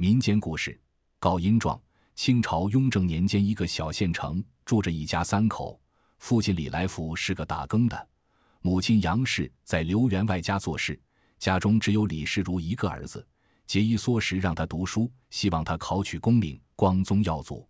民间故事《告英状》：清朝雍正年间，一个小县城住着一家三口，父亲李来福是个打更的，母亲杨氏在刘员外家做事。家中只有李世如一个儿子，节衣缩食让他读书，希望他考取功名，光宗耀祖。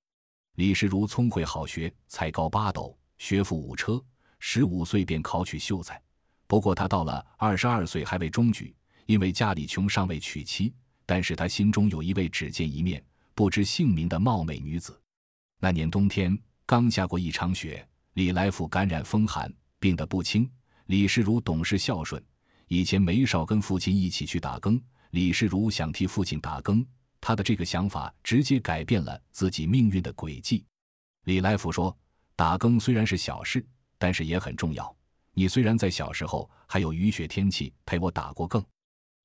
李世如聪慧好学，才高八斗，学富五车，十五岁便考取秀才。不过他到了二十二岁还未中举，因为家里穷，尚未娶妻。但是他心中有一位只见一面、不知姓名的貌美女子。那年冬天刚下过一场雪，李来福感染风寒，病得不轻。李世儒懂事孝顺，以前没少跟父亲一起去打更。李世儒想替父亲打更，他的这个想法直接改变了自己命运的轨迹。李来福说：“打更虽然是小事，但是也很重要。你虽然在小时候还有雨雪天气陪我打过更，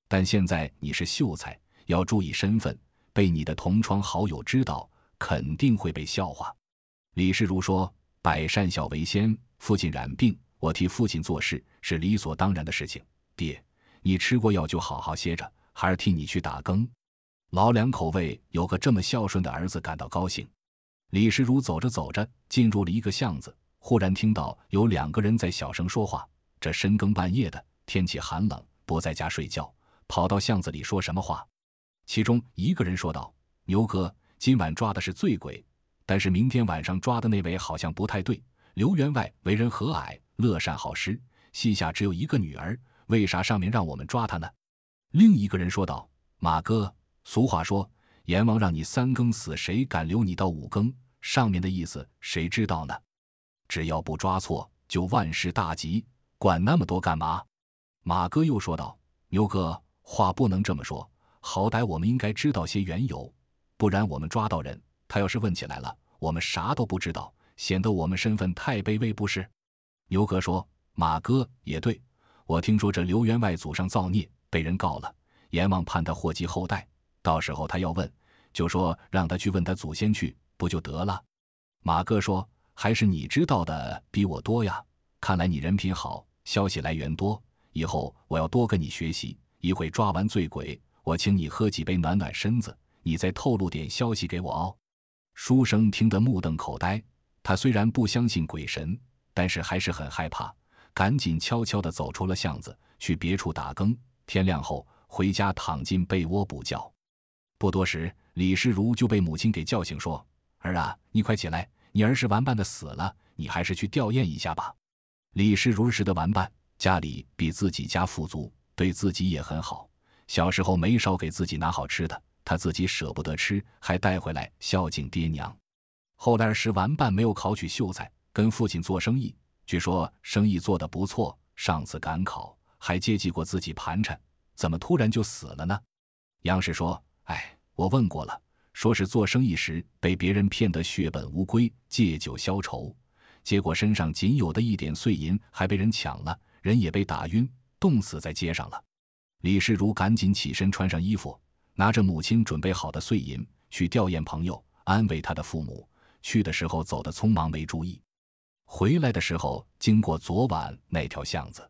但现在你是秀才。”要注意身份，被你的同窗好友知道，肯定会被笑话。李世如说：“百善孝为先，父亲染病，我替父亲做事是理所当然的事情。爹，你吃过药就好好歇着，孩儿替你去打更。”老两口为有个这么孝顺的儿子感到高兴。李世如走着走着，进入了一个巷子，忽然听到有两个人在小声说话。这深更半夜的，天气寒冷，不在家睡觉，跑到巷子里说什么话？其中一个人说道：“牛哥，今晚抓的是醉鬼，但是明天晚上抓的那位好像不太对。刘员外为人和蔼，乐善好施，膝下只有一个女儿，为啥上面让我们抓他呢？”另一个人说道：“马哥，俗话说，阎王让你三更死，谁敢留你到五更？上面的意思谁知道呢？只要不抓错，就万事大吉，管那么多干嘛？”马哥又说道：“牛哥，话不能这么说。”好歹我们应该知道些缘由，不然我们抓到人，他要是问起来了，我们啥都不知道，显得我们身份太卑微，不是？牛哥说：“马哥也对，我听说这刘员外祖上造孽，被人告了，阎王判他祸及后代，到时候他要问，就说让他去问他祖先去，不就得了？”马哥说：“还是你知道的比我多呀，看来你人品好，消息来源多，以后我要多跟你学习。一会抓完醉鬼。”我请你喝几杯，暖暖身子，你再透露点消息给我哦。书生听得目瞪口呆，他虽然不相信鬼神，但是还是很害怕，赶紧悄悄地走出了巷子，去别处打更。天亮后回家躺进被窝补觉。不多时，李世如就被母亲给叫醒，说：“儿啊，你快起来，你儿是玩伴的死了，你还是去吊唁一下吧。”李世如是的玩伴，家里比自己家富足，对自己也很好。小时候没少给自己拿好吃的，他自己舍不得吃，还带回来孝敬爹娘。后来儿时玩伴没有考取秀才，跟父亲做生意，据说生意做得不错。上次赶考还接济过自己盘缠，怎么突然就死了呢？杨氏说：“哎，我问过了，说是做生意时被别人骗得血本无归，借酒消愁，结果身上仅有的一点碎银还被人抢了，人也被打晕，冻死在街上了。”李世如赶紧起身，穿上衣服，拿着母亲准备好的碎银去吊唁朋友，安慰他的父母。去的时候走得匆忙，没注意；回来的时候，经过昨晚那条巷子，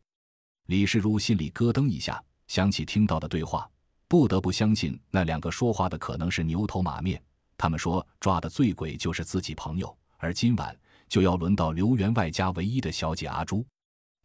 李世如心里咯噔一下，想起听到的对话，不得不相信那两个说话的可能是牛头马面。他们说抓的醉鬼就是自己朋友，而今晚就要轮到刘员外家唯一的小姐阿朱。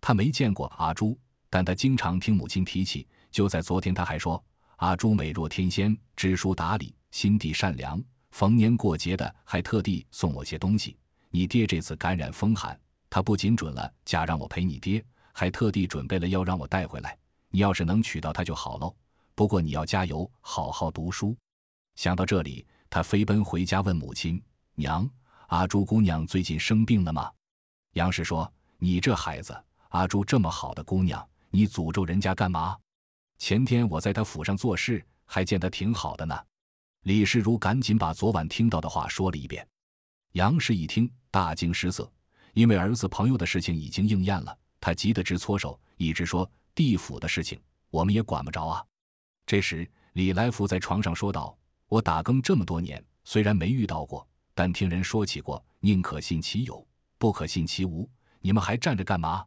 他没见过阿朱，但他经常听母亲提起。就在昨天，他还说阿朱美若天仙，知书达理，心地善良。逢年过节的，还特地送我些东西。你爹这次感染风寒，他不仅准了假让我陪你爹，还特地准备了药让我带回来。你要是能娶到她就好喽。不过你要加油，好好读书。想到这里，他飞奔回家问母亲：“娘，阿朱姑娘最近生病了吗？”杨氏说：“你这孩子，阿朱这么好的姑娘，你诅咒人家干嘛？”前天我在他府上做事，还见他挺好的呢。李世如赶紧把昨晚听到的话说了一遍。杨氏一听，大惊失色，因为儿子朋友的事情已经应验了，他急得直搓手，一直说：“地府的事情我们也管不着啊。”这时，李来福在床上说道：“我打更这么多年，虽然没遇到过，但听人说起过，宁可信其有，不可信其无。你们还站着干嘛？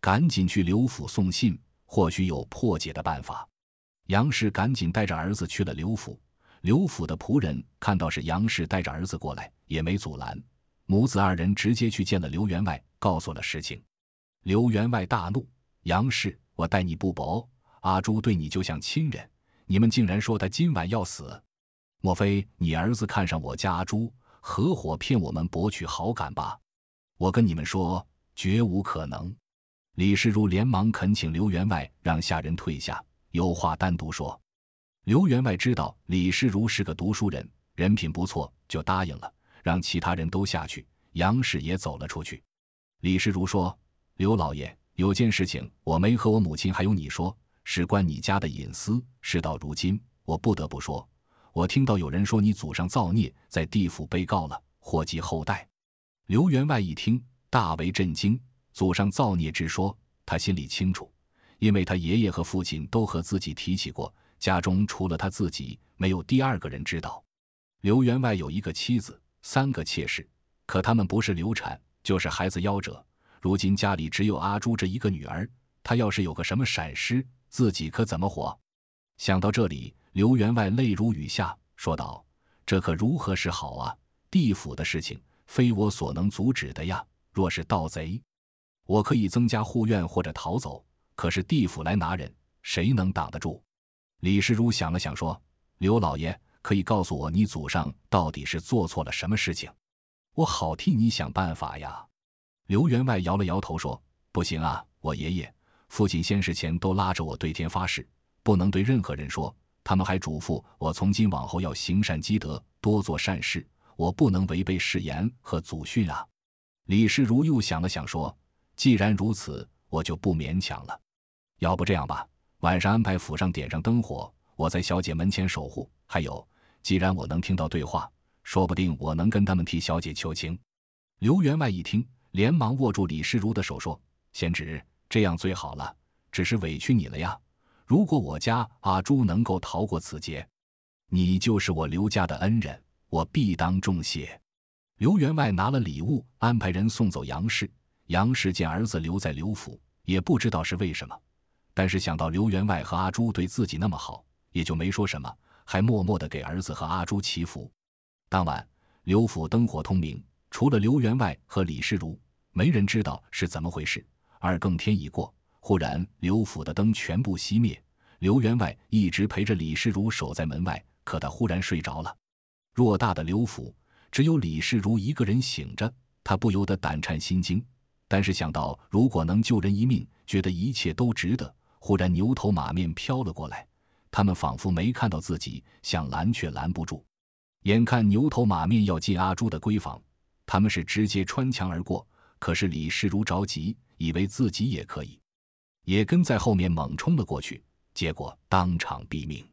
赶紧去刘府送信。”或许有破解的办法。杨氏赶紧带着儿子去了刘府。刘府的仆人看到是杨氏带着儿子过来，也没阻拦。母子二人直接去见了刘员外，告诉了实情。刘员外大怒：“杨氏，我待你不薄，阿朱对你就像亲人，你们竟然说他今晚要死？莫非你儿子看上我家阿朱，合伙骗我们博取好感吧？我跟你们说，绝无可能。”李世如连忙恳请刘员外让下人退下，有话单独说。刘员外知道李世如是个读书人，人品不错，就答应了，让其他人都下去。杨氏也走了出去。李世如说：“刘老爷，有件事情我没和我母亲还有你说，事关你家的隐私。事到如今，我不得不说，我听到有人说你祖上造孽，在地府被告了，祸及后代。”刘员外一听，大为震惊。祖上造孽之说，他心里清楚，因为他爷爷和父亲都和自己提起过。家中除了他自己，没有第二个人知道。刘员外有一个妻子，三个妾室，可他们不是流产，就是孩子夭折。如今家里只有阿朱这一个女儿，她要是有个什么闪失，自己可怎么活？想到这里，刘员外泪如雨下，说道：“这可如何是好啊？地府的事情，非我所能阻止的呀。若是盗贼……”我可以增加护院或者逃走，可是地府来拿人，谁能挡得住？李世儒想了想说：“刘老爷，可以告诉我你祖上到底是做错了什么事情，我好替你想办法呀。”刘员外摇了摇头说：“不行啊，我爷爷、父亲先世前都拉着我对天发誓，不能对任何人说。他们还嘱咐我从今往后要行善积德，多做善事，我不能违背誓言和祖训啊。”李世儒又想了想说。既然如此，我就不勉强了。要不这样吧，晚上安排府上点上灯火，我在小姐门前守护。还有，既然我能听到对话，说不定我能跟他们替小姐求情。刘员外一听，连忙握住李世如的手说：“贤侄，这样最好了。只是委屈你了呀。如果我家阿朱能够逃过此劫，你就是我刘家的恩人，我必当重谢。”刘员外拿了礼物，安排人送走杨氏。杨氏见儿子留在刘府，也不知道是为什么，但是想到刘员外和阿朱对自己那么好，也就没说什么，还默默的给儿子和阿朱祈福。当晚，刘府灯火通明，除了刘员外和李世如，没人知道是怎么回事。二更天已过，忽然刘府的灯全部熄灭。刘员外一直陪着李世如守在门外，可他忽然睡着了。偌大的刘府，只有李世如一个人醒着，他不由得胆颤心惊。但是想到如果能救人一命，觉得一切都值得。忽然牛头马面飘了过来，他们仿佛没看到自己，想拦却拦不住。眼看牛头马面要进阿朱的闺房，他们是直接穿墙而过。可是李世如着急，以为自己也可以，也跟在后面猛冲了过去，结果当场毙命。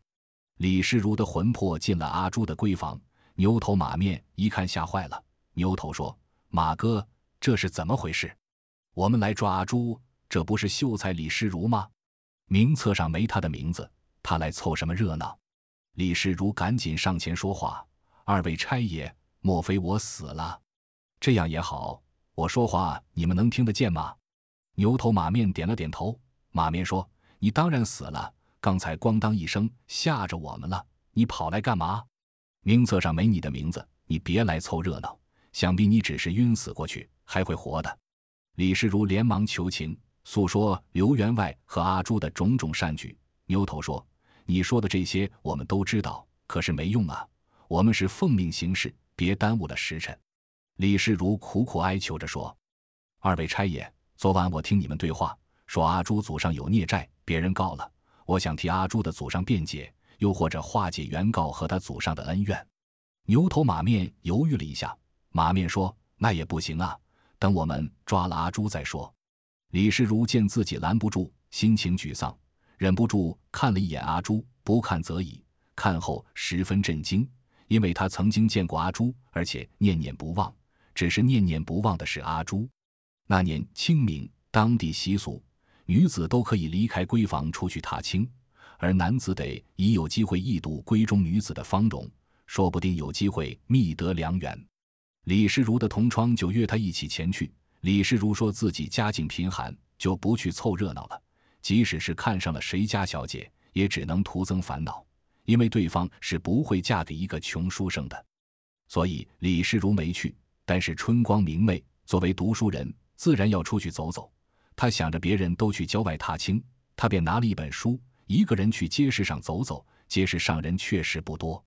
李世如的魂魄进了阿朱的闺房，牛头马面一看吓坏了。牛头说：“马哥，这是怎么回事？”我们来抓阿朱，这不是秀才李世如吗？名册上没他的名字，他来凑什么热闹？李世如赶紧上前说话：“二位差爷，莫非我死了？这样也好，我说话你们能听得见吗？”牛头马面点了点头。马面说：“你当然死了，刚才咣当一声吓着我们了。你跑来干嘛？名册上没你的名字，你别来凑热闹。想必你只是晕死过去，还会活的。”李世如连忙求情，诉说刘员外和阿朱的种种善举。牛头说：“你说的这些我们都知道，可是没用啊！我们是奉命行事，别耽误了时辰。”李世如苦苦哀求着说：“二位差爷，昨晚我听你们对话，说阿朱祖上有孽债，别人告了，我想替阿朱的祖上辩解，又或者化解原告和他祖上的恩怨。”牛头马面犹豫了一下，马面说：“那也不行啊。”等我们抓了阿朱再说。李世如见自己拦不住，心情沮丧，忍不住看了一眼阿朱。不看则已，看后十分震惊，因为他曾经见过阿朱，而且念念不忘。只是念念不忘的是阿朱。那年清明，当地习俗，女子都可以离开闺房出去踏青，而男子得以有机会一睹闺中女子的芳容，说不定有机会觅得良缘。李世儒的同窗就约他一起前去。李世儒说自己家境贫寒，就不去凑热闹了。即使是看上了谁家小姐，也只能徒增烦恼，因为对方是不会嫁给一个穷书生的。所以李世儒没去。但是春光明媚，作为读书人，自然要出去走走。他想着别人都去郊外踏青，他便拿了一本书，一个人去街市上走走。街市上人确实不多，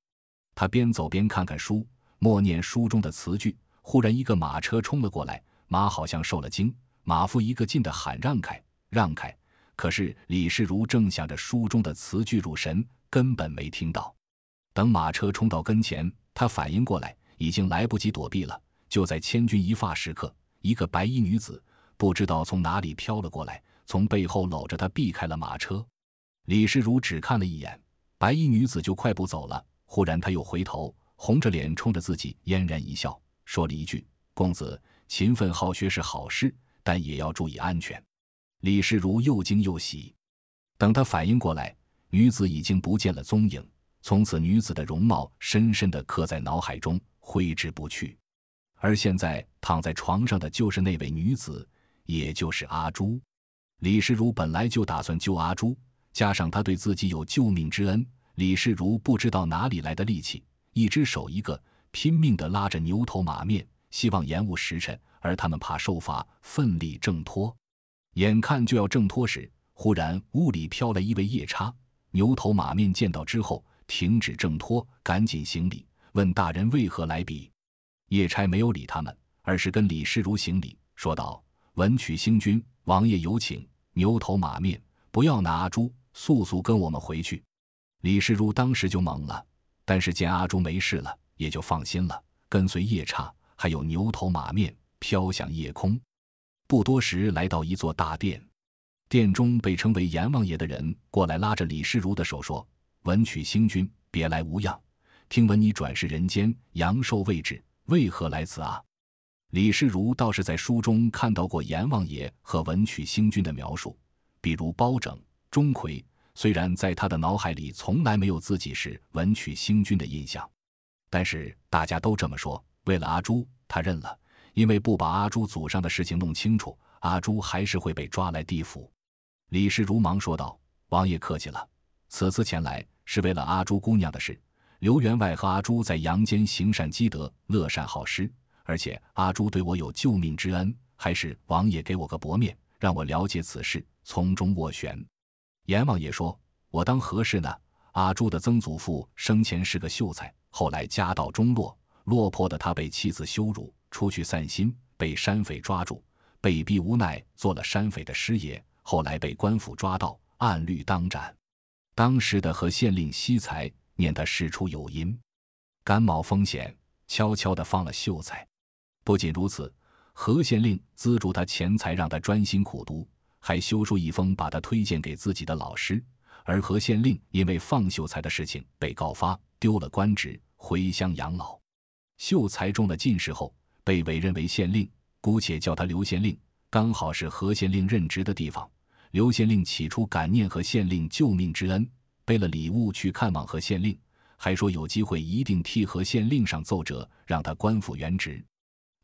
他边走边看看书。默念书中的词句，忽然一个马车冲了过来，马好像受了惊，马夫一个劲地喊：“让开，让开！”可是李世如正想着书中的词句入神，根本没听到。等马车冲到跟前，他反应过来，已经来不及躲避了。就在千钧一发时刻，一个白衣女子不知道从哪里飘了过来，从背后搂着他避开了马车。李世如只看了一眼白衣女子，就快步走了。忽然他又回头。红着脸冲着自己嫣然一笑，说了一句：“公子勤奋好学是好事，但也要注意安全。”李世如又惊又喜。等他反应过来，女子已经不见了踪影。从此，女子的容貌深深地刻在脑海中，挥之不去。而现在躺在床上的就是那位女子，也就是阿朱。李世如本来就打算救阿朱，加上她对自己有救命之恩，李世如不知道哪里来的力气。一只手一个，拼命地拉着牛头马面，希望延误时辰。而他们怕受罚，奋力挣脱。眼看就要挣脱时，忽然屋里飘来一位夜叉。牛头马面见到之后，停止挣脱，赶紧行礼，问大人为何来比。夜叉没有理他们，而是跟李世如行礼，说道：“文曲星君，王爷有请。牛头马面，不要拿阿朱，速速跟我们回去。”李世如当时就懵了。但是见阿朱没事了，也就放心了。跟随夜叉，还有牛头马面，飘向夜空。不多时，来到一座大殿，殿中被称为阎王爷的人过来，拉着李世如的手说：“文曲星君，别来无恙。听闻你转世人间，阳寿未至，为何来此啊？”李世如倒是在书中看到过阎王爷和文曲星君的描述，比如包拯、钟馗。虽然在他的脑海里从来没有自己是文曲星君的印象，但是大家都这么说。为了阿朱，他认了。因为不把阿朱祖上的事情弄清楚，阿朱还是会被抓来地府。李世如忙说道：“王爷客气了，此次前来是为了阿朱姑娘的事。刘员外和阿朱在阳间行善积德，乐善好施，而且阿朱对我有救命之恩，还是王爷给我个薄面，让我了解此事，从中斡旋。”阎王爷说：“我当何事呢？阿朱的曾祖父生前是个秀才，后来家道中落，落魄的他被妻子羞辱，出去散心被山匪抓住，被逼无奈做了山匪的师爷，后来被官府抓到，按律当斩。当时的何县令惜才，念他事出有因，甘冒风险，悄悄地放了秀才。不仅如此，何县令资助他钱财，让他专心苦读。”还修书一封，把他推荐给自己的老师。而何县令因为放秀才的事情被告发，丢了官职，回乡养老。秀才中了进士后，被委任为县令，姑且叫他刘县令。刚好是何县令任职的地方。刘县令起初感念何县令救命之恩，备了礼物去看望何县令，还说有机会一定替何县令上奏折，让他官复原职。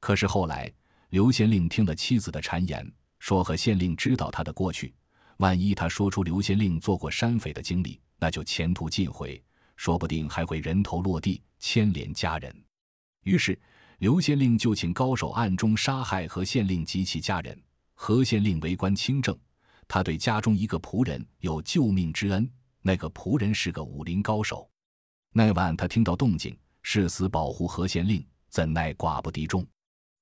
可是后来，刘县令听了妻子的谗言。说和县令知道他的过去，万一他说出刘县令做过山匪的经历，那就前途尽毁，说不定还会人头落地，牵连家人。于是刘县令就请高手暗中杀害何县令及其家人。何县令为官清正，他对家中一个仆人有救命之恩，那个仆人是个武林高手。那晚他听到动静，誓死保护何县令，怎奈寡不敌众，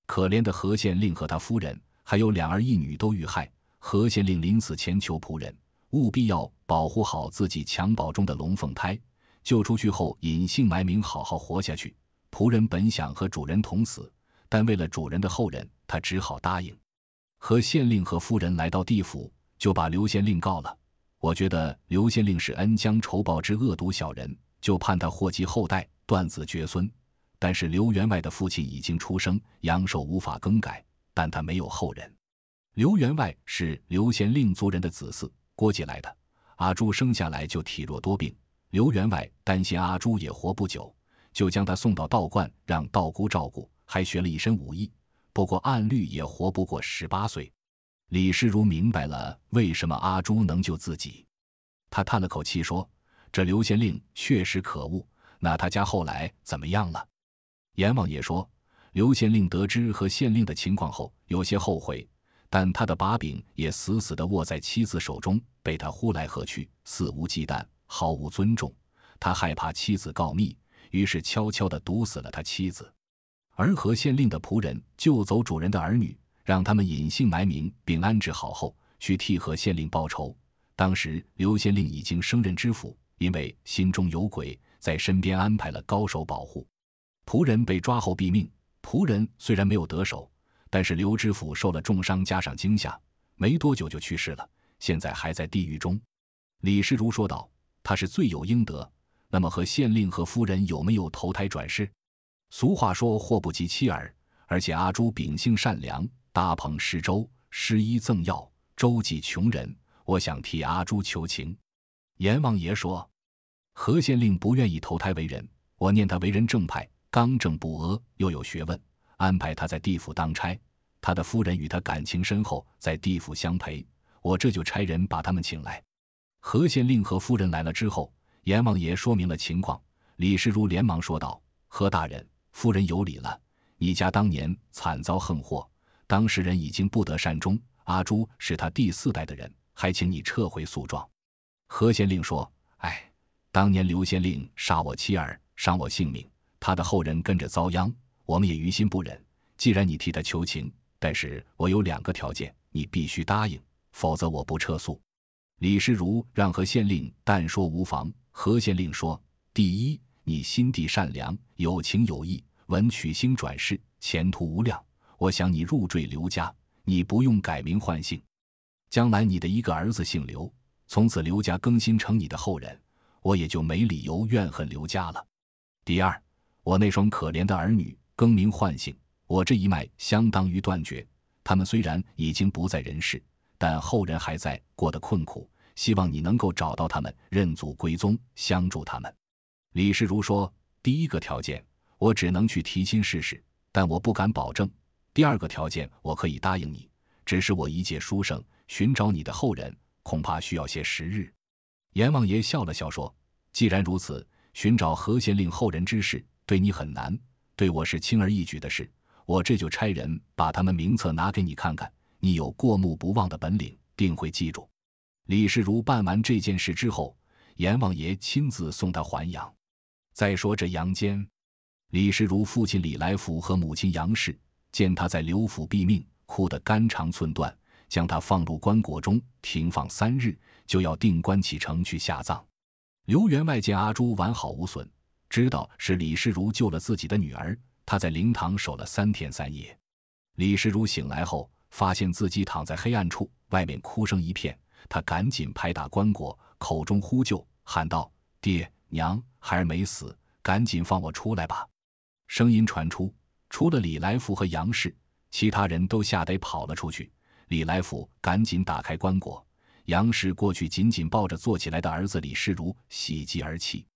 可怜的何县令和他夫人。还有两儿一女都遇害，何县令临死前求仆人，务必要保护好自己襁褓中的龙凤胎，救出去后隐姓埋名，好好活下去。仆人本想和主人同死，但为了主人的后人，他只好答应。何县令和夫人来到地府，就把刘县令告了。我觉得刘县令是恩将仇报之恶毒小人，就判他祸及后代，断子绝孙。但是刘员外的父亲已经出生，阳寿无法更改。但他没有后人，刘员外是刘贤令族人的子嗣，郭继来的。阿朱生下来就体弱多病，刘员外担心阿朱也活不久，就将他送到道观，让道姑照顾，还学了一身武艺。不过按律也活不过十八岁。李世如明白了为什么阿朱能救自己，他叹了口气说：“这刘贤令确实可恶。”那他家后来怎么样了？阎王爷说。刘县令得知何县令的情况后，有些后悔，但他的把柄也死死地握在妻子手中，被他呼来喝去，肆无忌惮，毫无尊重。他害怕妻子告密，于是悄悄地毒死了他妻子。而何县令的仆人救走主人的儿女，让他们隐姓埋名，并安置好后，去替何县令报仇。当时刘县令已经升任知府，因为心中有鬼，在身边安排了高手保护。仆人被抓后毙命。仆人虽然没有得手，但是刘知府受了重伤，加上惊吓，没多久就去世了，现在还在地狱中。李世如说道：“他是罪有应得。”那么，何县令和夫人有没有投胎转世？俗话说“祸不及妻儿”，而且阿朱秉性善良，大捧施粥、施医赠药、周济穷人。我想替阿朱求情。阎王爷说：“何县令不愿意投胎为人，我念他为人正派。”刚正不阿，又有学问，安排他在地府当差。他的夫人与他感情深厚，在地府相陪。我这就差人把他们请来。何县令和夫人来了之后，阎王爷说明了情况。李世如连忙说道：“何大人，夫人有礼了。你家当年惨遭横祸，当事人已经不得善终。阿朱是他第四代的人，还请你撤回诉状。”何县令说：“哎，当年刘县令杀我妻儿，伤我性命。”他的后人跟着遭殃，我们也于心不忍。既然你替他求情，但是我有两个条件，你必须答应，否则我不撤诉。李世儒让何县令但说无妨。何县令说：第一，你心地善良，有情有义，文曲星转世，前途无量。我想你入赘刘家，你不用改名换姓，将来你的一个儿子姓刘，从此刘家更新成你的后人，我也就没理由怨恨刘家了。第二。我那双可怜的儿女更名换姓，我这一脉相当于断绝。他们虽然已经不在人世，但后人还在，过得困苦。希望你能够找到他们，认祖归宗，相助他们。李世如说：“第一个条件，我只能去提亲试试，但我不敢保证。第二个条件，我可以答应你，只是我一介书生，寻找你的后人，恐怕需要些时日。”阎王爷笑了笑说：“既然如此，寻找何县令后人之事。”对你很难，对我是轻而易举的事。我这就差人把他们名册拿给你看看，你有过目不忘的本领，定会记住。李世如办完这件事之后，阎王爷亲自送他还阳。再说这阳间，李世如父亲李来福和母亲杨氏见他在刘府毙命，哭得肝肠寸断，将他放入棺椁中停放三日，就要定棺启程去下葬。刘员外见阿朱完好无损。知道是李世如救了自己的女儿，他在灵堂守了三天三夜。李世如醒来后，发现自己躺在黑暗处，外面哭声一片。他赶紧拍打棺椁，口中呼救，喊道：“爹娘，孩儿没死，赶紧放我出来吧！”声音传出，除了李来福和杨氏，其他人都吓得跑了出去。李来福赶紧打开棺椁，杨氏过去紧紧抱着坐起来的儿子李世如，喜极而泣。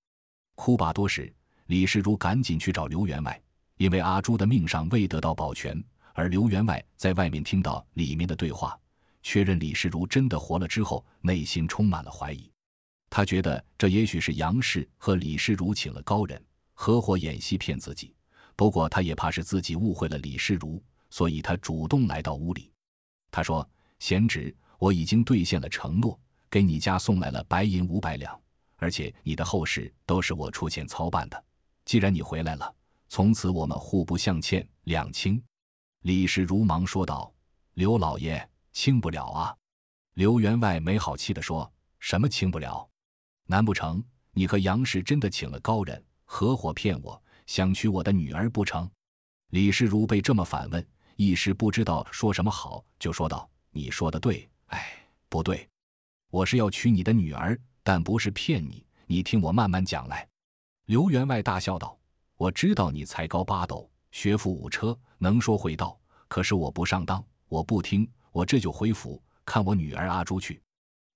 哭罢多时，李世如赶紧去找刘员外，因为阿朱的命尚未得到保全。而刘员外在外面听到里面的对话，确认李世如真的活了之后，内心充满了怀疑。他觉得这也许是杨氏和李世如请了高人合伙演戏骗自己。不过他也怕是自己误会了李世如，所以他主动来到屋里。他说：“贤侄，我已经兑现了承诺，给你家送来了白银五百两。”而且你的后事都是我出钱操办的，既然你回来了，从此我们互不相欠，两清。”李世如忙说道。“刘老爷，清不了啊！”刘员外没好气的说，“什么清不了？难不成你和杨氏真的请了高人合伙骗我，想娶我的女儿不成？”李世如被这么反问，一时不知道说什么好，就说道：“你说的对，哎，不对，我是要娶你的女儿。”但不是骗你，你听我慢慢讲来。刘员外大笑道：“我知道你才高八斗，学富五车，能说会道。可是我不上当，我不听，我这就回府看我女儿阿朱去。”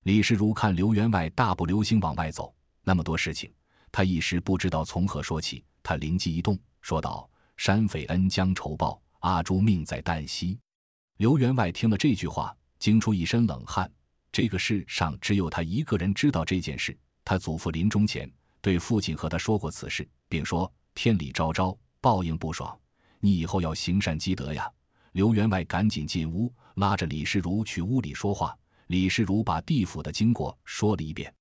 李世如看刘员外大步流星往外走，那么多事情，他一时不知道从何说起。他灵机一动，说道：“山匪恩将仇报，阿朱命在旦夕。”刘员外听了这句话，惊出一身冷汗。这个世上只有他一个人知道这件事。他祖父临终前对父亲和他说过此事，并说：“天理昭昭，报应不爽，你以后要行善积德呀。”刘员外赶紧进屋，拉着李世如去屋里说话。李世如把地府的经过说了一遍。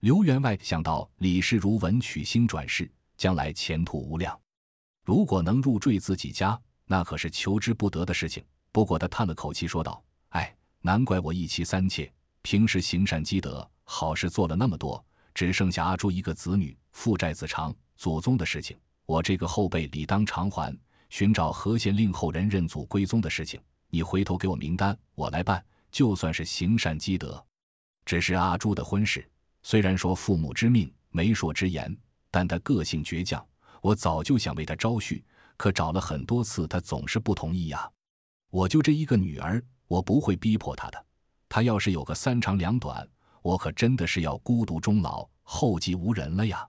刘员外想到李世如文曲星转世，将来前途无量，如果能入赘自己家，那可是求之不得的事情。不过他叹了口气，说道：“哎，难怪我一妻三妾。”平时行善积德，好事做了那么多，只剩下阿朱一个子女，父债子偿，祖宗的事情，我这个后辈理当偿还。寻找何县令后人认祖归宗的事情，你回头给我名单，我来办。就算是行善积德，只是阿朱的婚事，虽然说父母之命，媒妁之言，但她个性倔强，我早就想为她招婿，可找了很多次，她总是不同意呀。我就这一个女儿，我不会逼迫她的。他要是有个三长两短，我可真的是要孤独终老、后继无人了呀！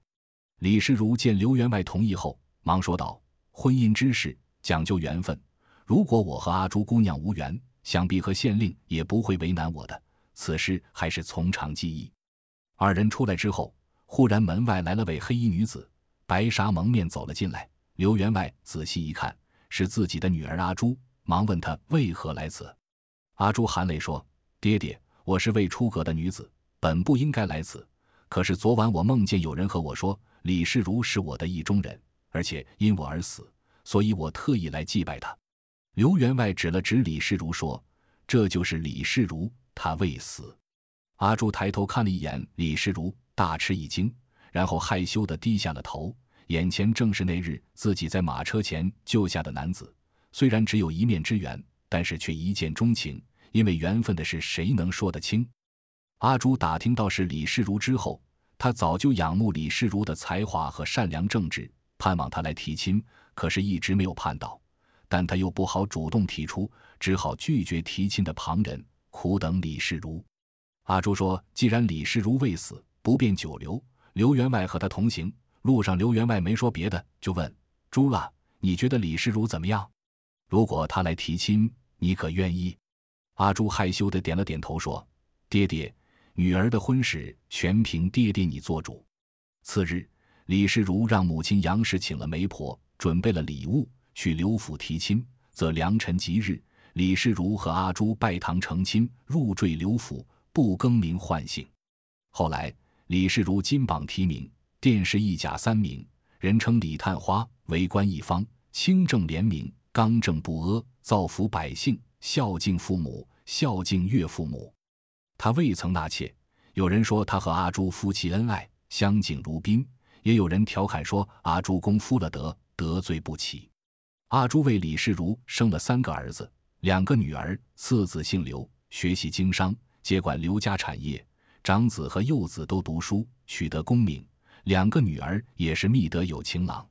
李世如见刘员外同意后，忙说道：“婚姻之事讲究缘分，如果我和阿朱姑娘无缘，想必和县令也不会为难我的。此事还是从长计议。”二人出来之后，忽然门外来了位黑衣女子，白纱蒙面走了进来。刘员外仔细一看，是自己的女儿阿朱，忙问她为何来此。阿朱含泪说。爹爹，我是未出阁的女子，本不应该来此。可是昨晚我梦见有人和我说，李世如是我的意中人，而且因我而死，所以我特意来祭拜他。刘员外指了指李世如说：“这就是李世如，他未死。”阿珠抬头看了一眼李世如，大吃一惊，然后害羞地低下了头。眼前正是那日自己在马车前救下的男子，虽然只有一面之缘，但是却一见钟情。因为缘分的事，谁能说得清？阿朱打听到是李世如之后，他早就仰慕李世如的才华和善良正直，盼望他来提亲，可是一直没有盼到。但他又不好主动提出，只好拒绝提亲的旁人，苦等李世如。阿朱说：“既然李世如未死，不便久留，刘员外和他同行。路上，刘员外没说别的，就问朱了：‘你觉得李世如怎么样？如果他来提亲，你可愿意？’”阿朱害羞的点了点头，说：“爹爹，女儿的婚事全凭爹爹你做主。”次日，李世如让母亲杨氏请了媒婆，准备了礼物，去刘府提亲。择良辰吉日，李世如和阿朱拜堂成亲，入赘刘府，不更名换姓。后来，李世如金榜题名，殿试一甲三名，人称李探花，为官一方，清正廉明，刚正不阿，造福百姓。孝敬父母，孝敬岳父母，他未曾纳妾。有人说他和阿朱夫妻恩爱，相敬如宾；也有人调侃说阿朱公夫了得，得罪不起。阿朱为李世儒生了三个儿子，两个女儿。次子姓刘，学习经商，接管刘家产业；长子和幼子都读书，取得功名。两个女儿也是觅得有情郎。